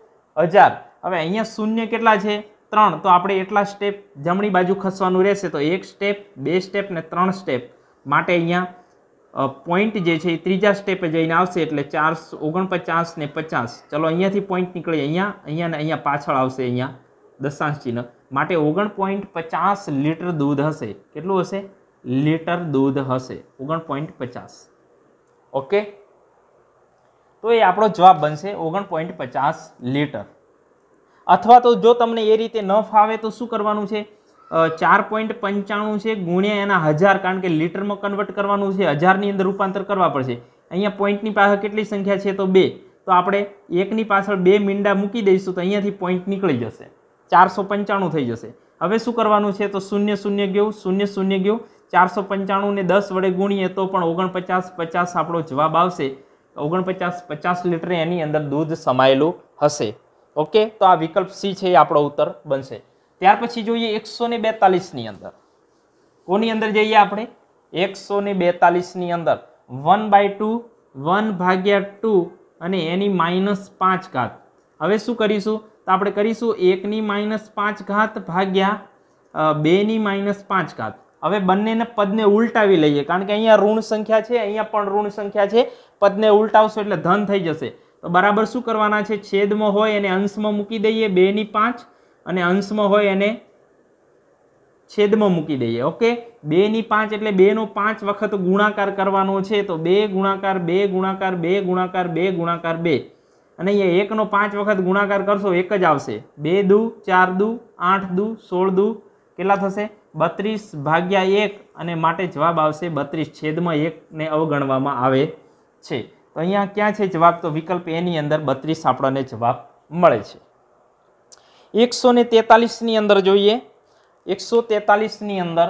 Speaker 1: હજાર હવે અહીંયા શૂન્ય કેટલા છે ત્રણ તો આપણે એટલા સ્ટેપ જમણી બાજુ ખસવાનું રહેશે તો એક સ્ટેપ બે સ્ટેપ ને ત્રણ સ્ટેપ માટે અહીંયા પોઈન્ટ જે છે એ ત્રીજા સ્ટેપે જઈને આવશે એટલે ચારસો ઓગણપચાસ ને પચાસ ચલો અહીંયાથી પોઈન્ટ નીકળી અહીંયા અહીંયા ને અહીંયા પાછળ આવશે અહીંયા દશાંશ ચિહ્ન માટે ઓગણ પોઈન્ટ પચાસ લીટર દૂધ હશે કેટલું હશે લીટર દૂધ હશે ઓગણ પોઈન્ટ પચાસ ઓકે તો એ આપણો જવાબ બનશે ઓગણ પોઈન્ટ પચાસ લીટર અથવા તો જો તમને એ રીતે ન ફાવે તો શું કરવાનું છે ચાર પોઈન્ટ પંચાણું છે ગુણ્યા એના હજાર કારણ કે લીટરમાં કન્વર્ટ કરવાનું છે હજારની અંદર રૂપાંતર કરવા પડશે અહીંયા પોઈન્ટની પાછળ કેટલી સંખ્યા છે તો બે તો આપણે એકની પાછળ બે મીંડા મૂકી દઈશું તો અહીંયાથી પોઈન્ટ નીકળી જશે ચારસો પંચાણું થઈ જશે હવે શું કરવાનું છે તો શૂન્ય શૂન્ય ગયું શૂન્ય શૂન્ય ગયું ચારસો પંચાણુંને દસ વડે ગુણીએ તો પણ ઓગણપચાસ પચાસ આપણો જવાબ આવશે ઓગણપચાસ પચાસ લીટર એની અંદર દૂધ સમાયેલું હશે ઓકે તો આ વિકલ્પ સી છે એ આપણો ઉત્તર બનશે ત્યાર પછી જોઈએ એકસો ને બેતાલીસની અંદર કોની અંદર જઈએ આપણે એકસો ને બેતાલીસની અંદર વન બાય ટુ વન ભાગ્યા ટુ અને એની માઇનસ પાંચ ઘાત હવે શું કરીશું તો આપણે કરીશું એકની માઇનસ પાંચ ઘાત ભાગ્યા બેની માઇનસ પાંચ ઘાત હવે બંનેને પદને ઉલટાવી લઈએ કારણ કે અહીંયા ઋણ સંખ્યા છે અહીંયા પણ ઋણ સંખ્યા છે પદને ઉલટાવશો એટલે ધન થઈ જશે તો બરાબર શું કરવાના છે છેદમાં હોય એને અંશમાં મૂકી દઈએ બેની પાંચ અને અંશમાં હોય એને છેદમાં મૂકી દઈએ ઓકે બેની પાંચ એટલે બેનો પાંચ વખત ગુણાકાર કરવાનો છે તો બે ગુણાકાર બે ગુણાકાર બે ગુણાકાર બે ગુણાકાર બે અને અહીંયા એકનો પાંચ વખત ગુણાકાર કરશો એક જ આવશે બે દુ ચાર દુ આઠ દુ સોળ દુ કેટલા થશે બત્રીસ ભાગ્યા એક અને માટે જવાબ આવશે બત્રીસ છેદમાં એકને અવગણવામાં આવે છે તો અહીંયા ક્યાં છે જવાબ તો વિકલ્પ એની અંદર બત્રીસ આપણને જવાબ મળે છે એકસો ને તેતાલીસની અંદર જોઈએ એકસો તેતાલીસની અંદર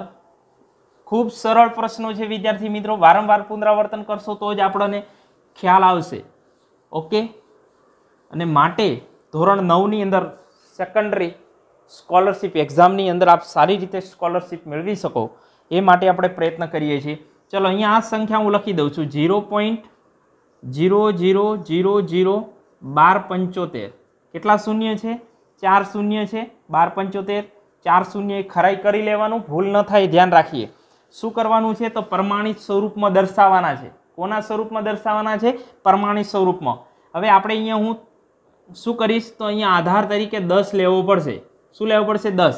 Speaker 1: ખૂબ સરળ પ્રશ્નો છે વિદ્યાર્થી મિત્રો વારંવાર પુનરાવર્તન કરશો તો જ આપણને ખ્યાલ આવશે ઓકે અને માટે ધોરણ નવની અંદર સેકન્ડરી સ્કોલરશીપ એક્ઝામની અંદર આપ સારી રીતે સ્કોલરશિપ મેળવી શકો એ માટે આપણે પ્રયત્ન કરીએ છીએ ચલો અહીંયા આ સંખ્યા હું લખી દઉં છું zero point zero zero zero zero બાર પંચોતેર કેટલા શૂન્ય છે ચાર શૂન્ય છે બાર પંચોતેર ચાર શૂન્ય ખરાઈ કરી લેવાનું ભૂલ ન થાય ધ્યાન રાખીએ શું કરવાનું છે તો પ્રમાણિત સ્વરૂપમાં દર્શાવવાના છે કોના સ્વરૂપમાં દર્શાવવાના છે પ્રમાણિત સ્વરૂપમાં હવે આપણે અહીંયા હું શું કરીશ તો અહીંયા આધાર તરીકે દસ લેવો પડશે શું લેવું પડશે દસ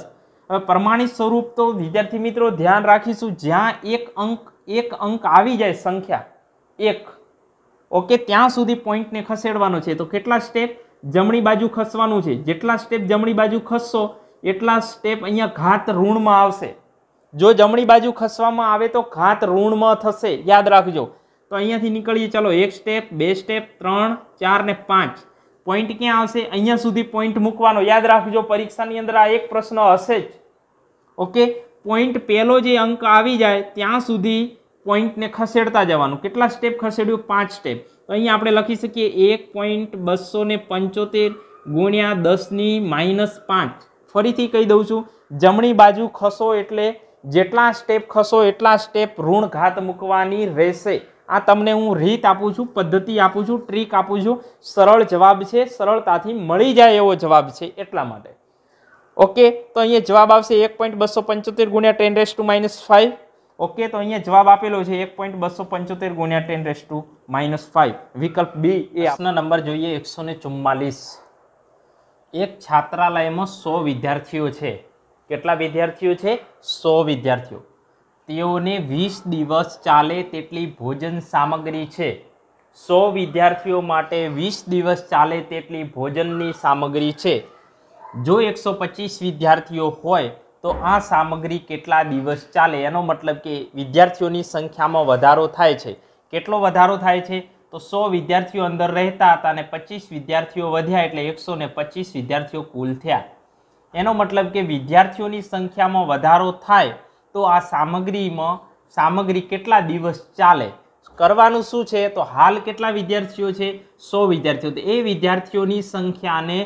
Speaker 1: હવે પ્રમાણિત સ્વરૂપ તો વિદ્યાર્થી મિત્રો ધ્યાન રાખીશું જ્યાં એક અંક એક અંક આવી જાય સંખ્યા એક ઓકે ત્યાં સુધી પોઈન્ટને ખસેડવાનો છે તો કેટલા સ્ટેપ જમણી બાજુ ખસવાનું છે જેટલા સ્ટેપ જમણી બાજુ ખસશો એટલા સ્ટેપ અહીંયા ઘાત ઋણમાં આવશે જો જમણી બાજુ ખસવામાં આવે તો ઘાત ઋણમાં થશે યાદ રાખજો તો અહીંયાથી નીકળીએ ચાલો એક સ્ટેપ બે સ્ટેપ ત્રણ ચાર ને પાંચ પોઈન્ટ ક્યાં આવશે અહીંયા સુધી પોઈન્ટ મૂકવાનો યાદ રાખજો પરીક્ષાની અંદર આ એક પ્રશ્ન હશે જ ઓકે પોઈન્ટ પહેલો જે અંક આવી જાય ત્યાં સુધી પોઈન્ટને ખસેડતા જવાનું કેટલા સ્ટેપ ખસેડ્યું પાંચ સ્ટેપ તો અહીંયા આપણે લખી શકીએ એક પોઈન્ટ બસો ને પંચોતેર ગુણ્યા દસની માઇનસ પાંચ ફરીથી કહી દઉં છું જમણી બાજુ ખસો એટલે જેટલા સ્ટેપ ખસો એટલા સ્ટેપ ઋણ ઘાત મૂકવાની રહેશે આ તમને હું રીત આપું છું પદ્ધતિ આપું છું ટ્રીક આપું છું સરળ જવાબ છે સરળતાથી મળી જાય એવો જવાબ છે એટલા માટે ઓકે તો અહીંયા જવાબ આવશે એક પોઈન્ટ બસો પંચોતેર ગુણ્યા ten raise two minus five okay તો અહીંયા જવાબ આપેલો છે એક પોઈન્ટ બસો પંચોતેર ગુણ્યા ten raise two minus five વિકલ્પ બી એ આપના નંબર જોઈએ એકસો ને ચુમ્માલીસ એક છાત્રાલયમાં સો વિદ્યાર્થીઓ છે કેટલા વિદ્યાર્થીઓ છે સો વિદ્યાર્થીઓ તેઓને વીસ દિવસ ચાલે તેટલી ભોજન સામગ્રી છે સો વિદ્યાર્થીઓ માટે વીસ દિવસ ચાલે તેટલી ભોજનની સામગ્રી છે જો એકસો પચીસ વિદ્યાર્થીઓ હોય તો આ સામગ્રી કેટલા દિવસ ચાલે એનો મતલબ કે વિદ્યાર્થીઓની સંખ્યામાં વધારો થાય છે કેટલો વધારો થાય છે તો સો વિદ્યાર્થીઓ અંદર રહેતા હતા અને પચીસ વિદ્યાર્થીઓ વધ્યા એટલે એકસો ને પચીસ વિદ્યાર્થીઓ કુલ થયા એનો મતલબ કે વિદ્યાર્થીઓની સંખ્યામાં વધારો થાય તો આ સામગ્રીમાં સામગ્રી કેટલા દિવસ ચાલે કરવાનું શું છે તો હાલ કેટલા વિદ્યાર્થીઓ છે સો વિદ્યાર્થીઓ તો એ વિદ્યાર્થીઓની સંખ્યાને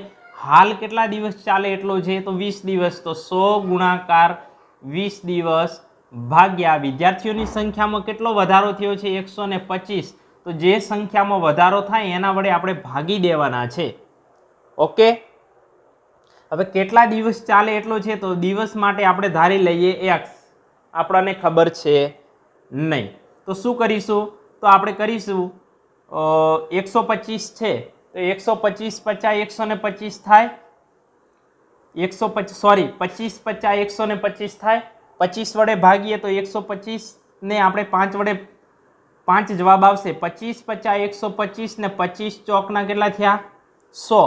Speaker 1: હાલ કેટલા દિવસ ચાલે એટલો છે તો વીસ દિવસ તો સો ગુણાકાર વીસ દિવસ ભાગ્યા વિદ્યાર્થીઓની સંખ્યામાં કેટલો વધારો થયો છે એકસો તો જે સંખ્યામાં વધારો થાય એના વડે આપણે ભાગી દેવાના છે ઓકે હવે કેટલા દિવસ ચાલે એટલો છે તો દિવસ માટે આપણે ધારી લઈએ એક્સ આપણને ખબર છે નહીં તો શું કરીશું તો આપણે કરીશું એકસો પચીસ છે તો એકસો પચીસ પચાસ એકસો ને પચીસ થાય એકસો પચીસ સોરી પચીસ પચાસ એકસો ને પચીસ થાય પચીસ વડે ભાગીએ તો એકસો પચીસને આપણે પાંચ વડે પાંચ જવાબ આવશે પચીસ પચાસ એકસો પચીસ ને પચીસ ચોકના કેટલા થયા સો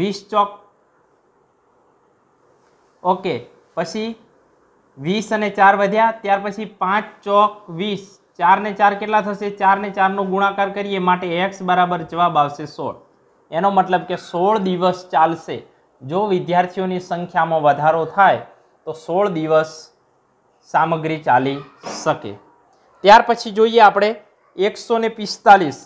Speaker 1: વીસ ચોક ઓકે પછી વીસ અને ચાર વધ્યા ત્યાર પછી પાંચ ચોક વીસ ચારને ચાર કેટલા થશે ચારને ચારનો ગુણાકાર કરીએ માટે એક્સ બરાબર જવાબ આવશે સોળ એનો મતલબ કે સોળ દિવસ ચાલશે જો વિદ્યાર્થીઓની સંખ્યામાં વધારો થાય તો સોળ દિવસ સામગ્રી ચાલી શકે ત્યાર પછી જોઈએ આપણે એકસો પિસ્તાલીસ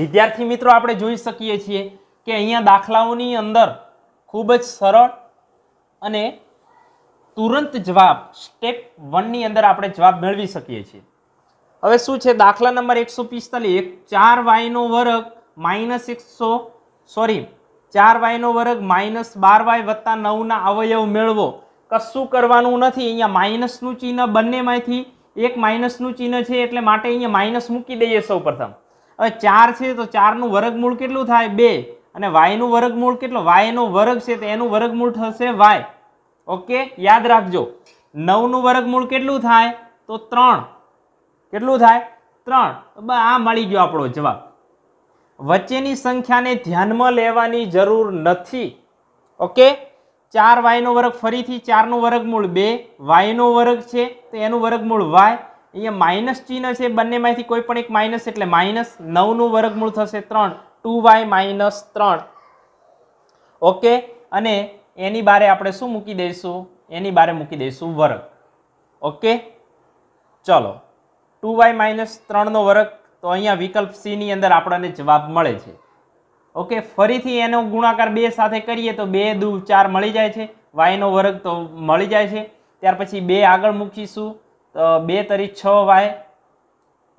Speaker 1: વિદ્યાર્થી મિત્રો આપણે જોઈ શકીએ છીએ કે અહીંયા દાખલાઓની અંદર ખૂબ જ સરળ અને તુરંત જવાબ સ્ટેપ વનની અંદર આપણે જવાબ મેળવી શકીએ છીએ હવે શું છે દાખલા નંબર એકસો પિસ્તાલીસ એક ચાર વાયનો વર્ગ માઇનસ એકસો સોરી ચાર વાયનો વર્ગ માઇનસ બાર વાય વત્તા નવના અવયવ મેળવો કશું કરવાનું નથી અહીંયા માઇનસનું ચિહ્ન બંનેમાંથી એક માઇનસનું ચિહ્ન છે એટલે માટે અહીંયા માઇનસ મૂકી દઈએ સૌ પ્રથમ હવે ચાર છે તો ચારનું વર્ગમૂળ કેટલું થાય બે અને વાયનું વર્ગમૂળ કેટલું વાયનો વર્ગ છે તો એનું વર્ગમૂળ થશે વાય ઓકે યાદ રાખજો નવનું વર્ગમૂળ કેટલું થાય તો ત્રણ કેટલું થાય ત્રણ આ મળી ગયો આપણો જવાબ વચ્ચેની સંખ્યાને ધ્યાનમાં લેવાની જરૂર નથી ઓકે ચાર વાયનો વર્ગ ફરીથી ચારનું વર્ગમૂળ બે વાયનો વર્ગ છે તો એનું વર્ગમૂળ વાય અહીંયા માઇનસ ચિહ્ન છે બંનેમાંથી કોઈ પણ એક માઇનસ એટલે માઇનસ નવનું વર્ગમૂળ થશે ત્રણ ટુ વાય માઇનસ ત્રણ ઓકે અને એની બારે આપણે શું મૂકી દઈશું એની બારે મૂકી દઈશું વર્ગ ઓકે ચલો ટુ વાય માઇનસ ત્રણનો વર્ગ તો અહીંયા વિકલ્પ સીની અંદર આપણને જવાબ મળે છે ઓકે ફરીથી એનો ગુણાકાર બે સાથે કરીએ તો બે દુ ચાર મળી જાય છે વાયનો વર્ગ તો મળી જાય છે ત્યાર પછી બે આગળ મૂકીશું તો બે તરી છ વાય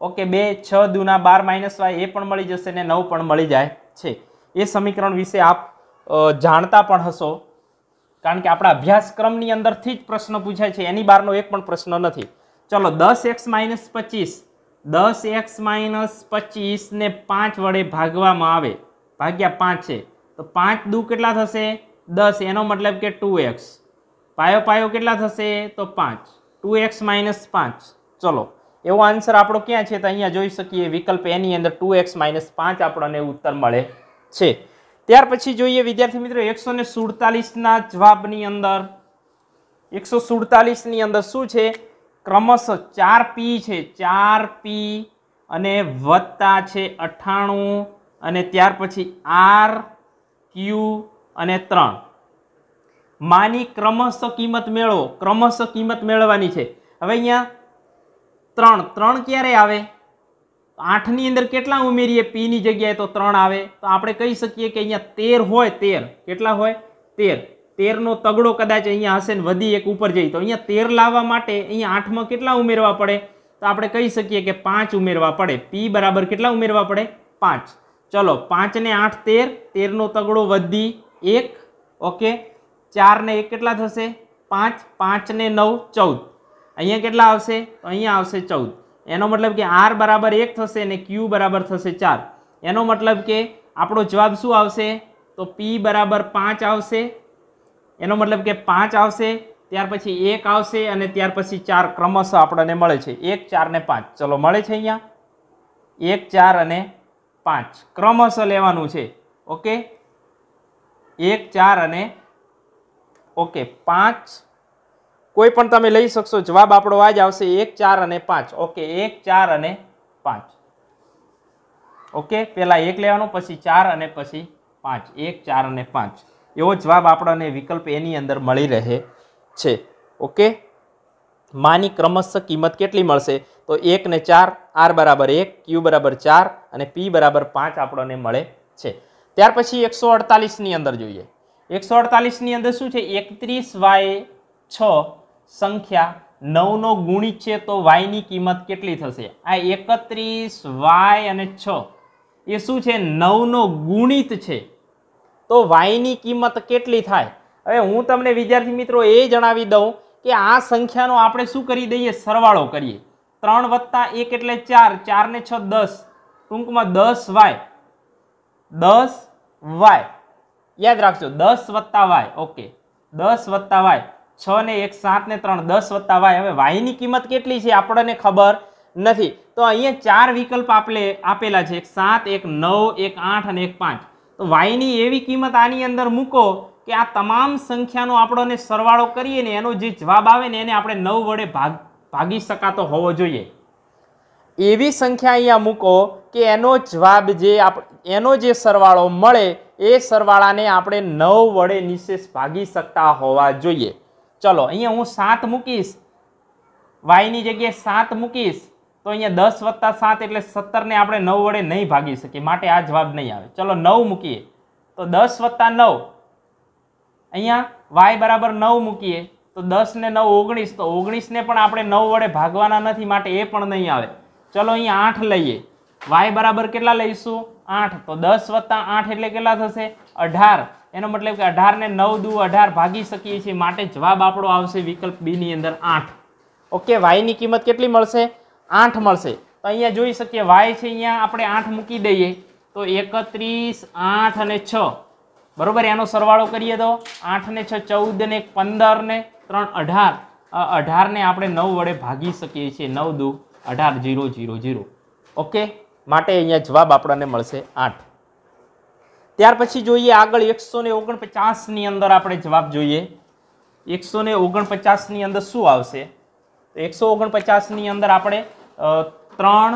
Speaker 1: ઓકે બે છ દુના બાર માઇનસ વાય એ પણ મળી જશે ને નવ પણ મળી જાય છે એ સમીકરણ વિશે આપ જાણતા પણ હશો કારણ કે આપણા અભ્યાસક્રમની અંદરથી જ પ્રશ્ન પૂછાય છે એની બહારનો એક પણ પ્રશ્ન નથી ચલો દસ એક્સ માઇનસ પચીસ દસ એક્સ માઇનસ પચીસને પાંચ વડે ભાગવામાં આવે ભાગ્યા પાંચ છે તો પાંચ દુ કેટલા થશે દસ એનો મતલબ કે ટુ એક્સ પાયો પાયો કેટલા થશે તો પાંચ ટુ એક્સ માઇનસ પાંચ ચલો એવો આન્સર આપણો ક્યાં છે તો અહીંયા જોઈ શકીએ વિકલ્પ એની અંદર ટુ એક્સ માઇનસ પાંચ આપણને ઉત્તર મળે છે ત્યાર પછી જોઈએ વિદ્યાર્થી મિત્રો એકસો ને સુડતાલીસના જવાબની અંદર એકસો સુડતાલીસની અંદર શું છે ક્રમશઃ ચાર પી છે ચાર પી અને વત્તા છે અઠ્ઠાણું અને ત્યાર પછી આર ક્યુ અને ત્રણ માની ક્રમશઃ કિંમત મેળવો ક્રમશઃ કિંમત મેળવવાની છે હવે અહીંયા ત્રણ ત્રણ ક્યારે આવે આઠની અંદર કેટલા ઉમેરીએ પીની જગ્યાએ તો ત્રણ આવે તો આપણે કહી શકીએ કે અહીંયા તેર હોય તેર કેટલા હોય તેર તેરનો તગડો કદાચ અહીંયા હશે ને વધી એક ઉપર જઈ તો અહીંયા તેર લાવવા માટે અહીંયા આઠમાં કેટલા ઉમેરવા પડે તો આપણે કહી શકીએ કે પાંચ ઉમેરવા પડે પી બરાબર કેટલા ઉમેરવા પડે પાંચ ચલો પાંચને આઠ તેર તેરનો તગડો વધી એક ઓકે ચારને એક કેટલા થશે પાંચ પાંચને નવ ચૌદ અહીંયા કેટલા આવશે તો અહીંયા આવશે ચૌદ એનો મતલબ કે આર બરાબર એક થશે અને ક્યુ બરાબર થશે ચાર એનો મતલબ કે આપણો જવાબ શું આવશે તો પી બરાબર પાંચ આવશે એનો મતલબ કે પાંચ આવશે ત્યાર પછી એક આવશે અને ત્યાર પછી ચાર ક્રમશઃ આપણને મળે છે એક ચાર ને પાંચ ચલો મળે છે અહીંયા એક ચાર અને પાંચ ક્રમશઃ લેવાનું છે ઓકે એક ચાર અને ઓકે પાંચ કોઈ પણ તમે લઈ શકશો જવાબ આપણો આ જ આવશે એક ચાર અને પાંચ ઓકે એક ચાર અને પાંચ ઓકે પહેલાં એક લેવાનું પછી ચાર અને પછી પાંચ એક ચાર અને પાંચ એવો જવાબ આપણને વિકલ્પ એની અંદર મળી રહે છે ઓકે માની ક્રમશઃ કિંમત કેટલી મળશે તો એક ને ચાર આર બરાબર એક ક્યુ બરાબર ચાર અને પી બરાબર પાંચ આપણને મળે છે ત્યાર પછી એકસો અડતાલીસની અંદર જોઈએ એકસો અડતાલીસની અંદર શું છે એકત્રીસ વાય છ સંખ્યા નવનો ગુણિત છે તો વાયની કિંમત કેટલી થશે આ એકત્રીસ વાય અને છ એ શું છે નવનો ગુણિત છે તો વાયની કિંમત કેટલી થાય હવે હું તમને વિદ્યાર્થી મિત્રો એ જણાવી દઉં કે આ સંખ્યાનો આપણે શું કરી દઈએ સરવાળો કરીએ ત્રણ વત્તા એક એટલે ચાર ચાર ને છ દસ ટૂંકમાં દસ વાય દસ વાય યાદ રાખજો દસ વત્તા વાય ઓકે દસ વત્તા વાય છ ને એક સાત ને ત્રણ દસ વત્તા વાય હવે વાયની કિંમત કેટલી છે આપણને ખબર નથી તો અહીંયા ચાર વિકલ્પ આપણે આપેલા છે એક સાત એક નવ એક આઠ અને એક પાંચ તો વાયની એવી કિંમત આની અંદર મૂકો કે આ તમામ સંખ્યાનો આપણને સરવાળો કરીએ ને એનો જે જવાબ આવે ને એને આપણે નવ વડે ભાગ ભાગી શકાતો હોવો જોઈએ એવી સંખ્યા અહીંયા મૂકો કે એનો જવાબ જે આપ એનો જે સરવાળો મળે એ સરવાળાને આપણે નવ વડે નિશેષ ભાગી શકતા હોવા જોઈએ ચલો અહીંયા હું સાત મૂકીશ વાયની જગ્યાએ સાત મૂકીશ તો અહીંયા દસ વત્તા સાત એટલે સત્તરને આપણે નવ વડે નહીં ભાગી શકીએ માટે આ જવાબ નહીં આવે ચલો નવ મૂકીએ તો દસ વત્તા નવ અહીંયા વાય બરાબર નવ મૂકીએ તો દસને નવ ઓગણીસ તો ઓગણીસને પણ આપણે નવ વડે ભાગવાના નથી માટે એ પણ નહીં આવે ચલો અહીંયા આઠ લઈએ વાય બરાબર કેટલા લઈશું આઠ તો દસ વત્તા આઠ એટલે કેટલા થશે અઢાર એનો મતલબ કે અઢારને નવ દુ અઢાર ભાગી શકીએ છીએ માટે જવાબ આપણો આવશે વિકલ્પ બીની અંદર આઠ ઓકે વાયની કિંમત કેટલી મળશે આઠ મળશે તો અહીંયા જોઈ શકીએ વાય છે અહીંયા આપણે આઠ મૂકી દઈએ તો એકત્રીસ આઠ અને છ બરોબર એનો સરવાળો કરીએ તો આઠ ને છ ચૌદ ને પંદર ને ત્રણ અઢાર અઢારને આપણે નવ વડે ભાગી શકીએ છીએ નવ દુ અઢાર ઝીરો ઝીરો ઝીરો ઓકે માટે અહીંયા જવાબ આપણને મળશે આઠ ત્યાર પછી જોઈએ આગળ એકસો ને ઓગણપચાસની અંદર આપણે જવાબ જોઈએ એકસો ને ઓગણપચાસની અંદર શું આવશે તો એકસો ઓગણપચાસની અંદર આપણે ત્રણ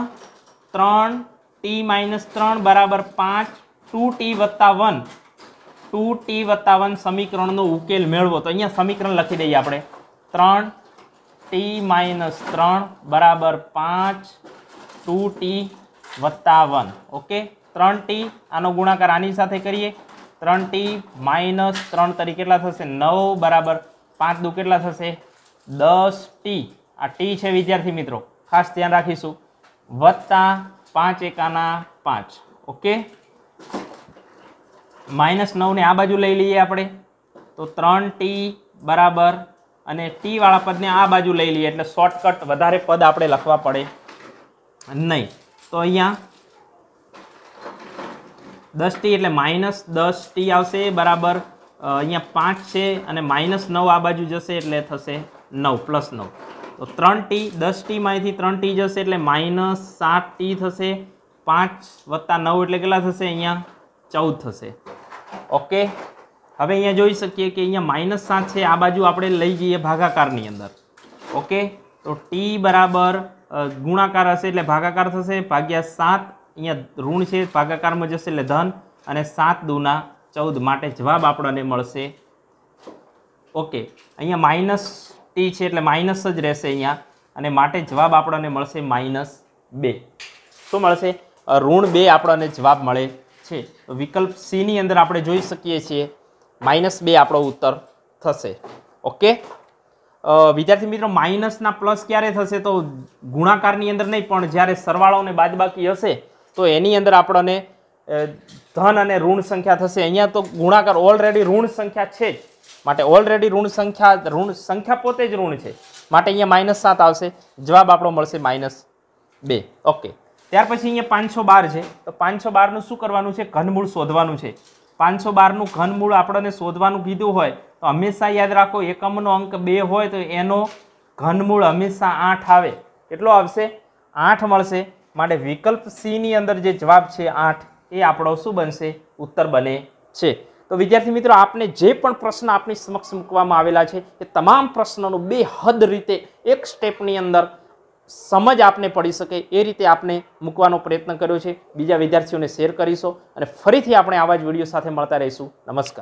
Speaker 1: ત્રણ ટી માઇનસ ત્રણ બરાબર પાંચ ટુ ટી વત્તા વન ટુ ટી વત્તા વન સમીકરણનો ઉકેલ મેળવો તો અહીંયા સમીકરણ લખી દઈએ આપણે ત્રણ ટી માઇનસ ત્રણ બરાબર પાંચ ટુ ટી વત્તા વન ઓકે ત્રણ ટી આનો ગુણાકાર આની સાથે કરીએ ત્રણ ટી માઇનસ ત્રણ તરી કેટલા થશે નવ બરાબર પાંચ દુ કેટલા થશે દસ ટી આ ટી છે વિદ્યાર્થી મિત્રો ખાસ ધ્યાન રાખીશું વત્તા પાંચ એકાના પાંચ ઓકે માઇનસ નવને આ બાજુ લઈ લઈએ આપણે તો ત્રણ ટી બરાબર અને ટીવાળા પદને આ બાજુ લઈ લઈએ એટલે શોર્ટકટ વધારે પદ આપણે લખવા પડે નહીં તો અહીંયા દસ ટી એટલે માઇનસ દસ ટી આવશે બરાબર અહીંયા પાંચ છે અને માઇનસ નવ આ બાજુ જશે એટલે થશે નવ પ્લસ નવ તો ત્રણ ટી દસ ટીમાંથી ત્રણ ટી જશે એટલે માઇનસ સાત ટી થશે પાંચ વત્તા નવ એટલે કેટલા થશે અહીંયા ચૌદ થશે ઓકે હવે અહીંયા જોઈ શકીએ કે અહીંયા માઇનસ સાત છે આ બાજુ આપણે લઈ જઈએ ભાગાકારની અંદર ઓકે તો ટી બરાબર ગુણાકાર હશે એટલે ભાગાકાર થશે ભાગ્યા સાત અહીંયા ઋણ છે ભાગાકારમાં જશે એટલે ધન અને સાત દુના ચૌદ માટે જવાબ આપણને મળશે ઓકે અહીંયા માઇનસ ટી છે એટલે માઇનસ જ રહેશે અહીંયા અને માટે જવાબ આપણને મળશે માઇનસ બે શું મળશે ઋણ બે આપણને જવાબ મળે છે વિકલ્પ સીની અંદર આપણે જોઈ શકીએ છીએ માઇનસ બે આપણો ઉત્તર થશે ઓકે વિદ્યાર્થી મિત્રો માઇનસના પ્લસ ક્યારે થશે તો ગુણાકારની અંદર નહીં પણ જ્યારે સરવાળો અને બાદબાકી હશે તો એની અંદર આપણને ધન અને ઋણ સંખ્યા થશે અહીંયા તો ગુણાકાર ઓલરેડી ઋણ સંખ્યા છે જ માટે ઓલરેડી ઋણ સંખ્યા ઋણ સંખ્યા પોતે જ ઋણ છે માટે અહીંયા માઇનસ સાત આવશે જવાબ આપણો મળશે માઇનસ બે ઓકે ત્યાર પછી અહીંયા પાંચસો બાર છે તો પાંચસો બારનું શું કરવાનું છે ઘનમૂળ શોધવાનું છે પાંચસો બારનું ઘનમૂળ આપણને શોધવાનું કીધું હોય તો હંમેશા યાદ રાખો એકમનો અંક બે હોય તો એનો ઘનમૂળ હંમેશા આઠ આવે કેટલો આવશે આઠ મળશે માટે વિકલ્પ સીની અંદર જે જવાબ છે આઠ એ આપણો શું બનશે ઉત્તર બને છે તો વિદ્યાર્થી મિત્રો આપને જે પણ પ્રશ્ન આપની સમક્ષ મૂકવામાં આવેલા છે એ તમામ પ્રશ્નોનું બેહદ રીતે એક સ્ટેપની અંદર સમજ આપને પડી શકે એ રીતે આપને મૂકવાનો પ્રયત્ન કર્યો છે બીજા વિદ્યાર્થીઓને શેર કરીશું અને ફરીથી આપણે આવા જ વિડીયો સાથે મળતા રહીશું નમસ્કાર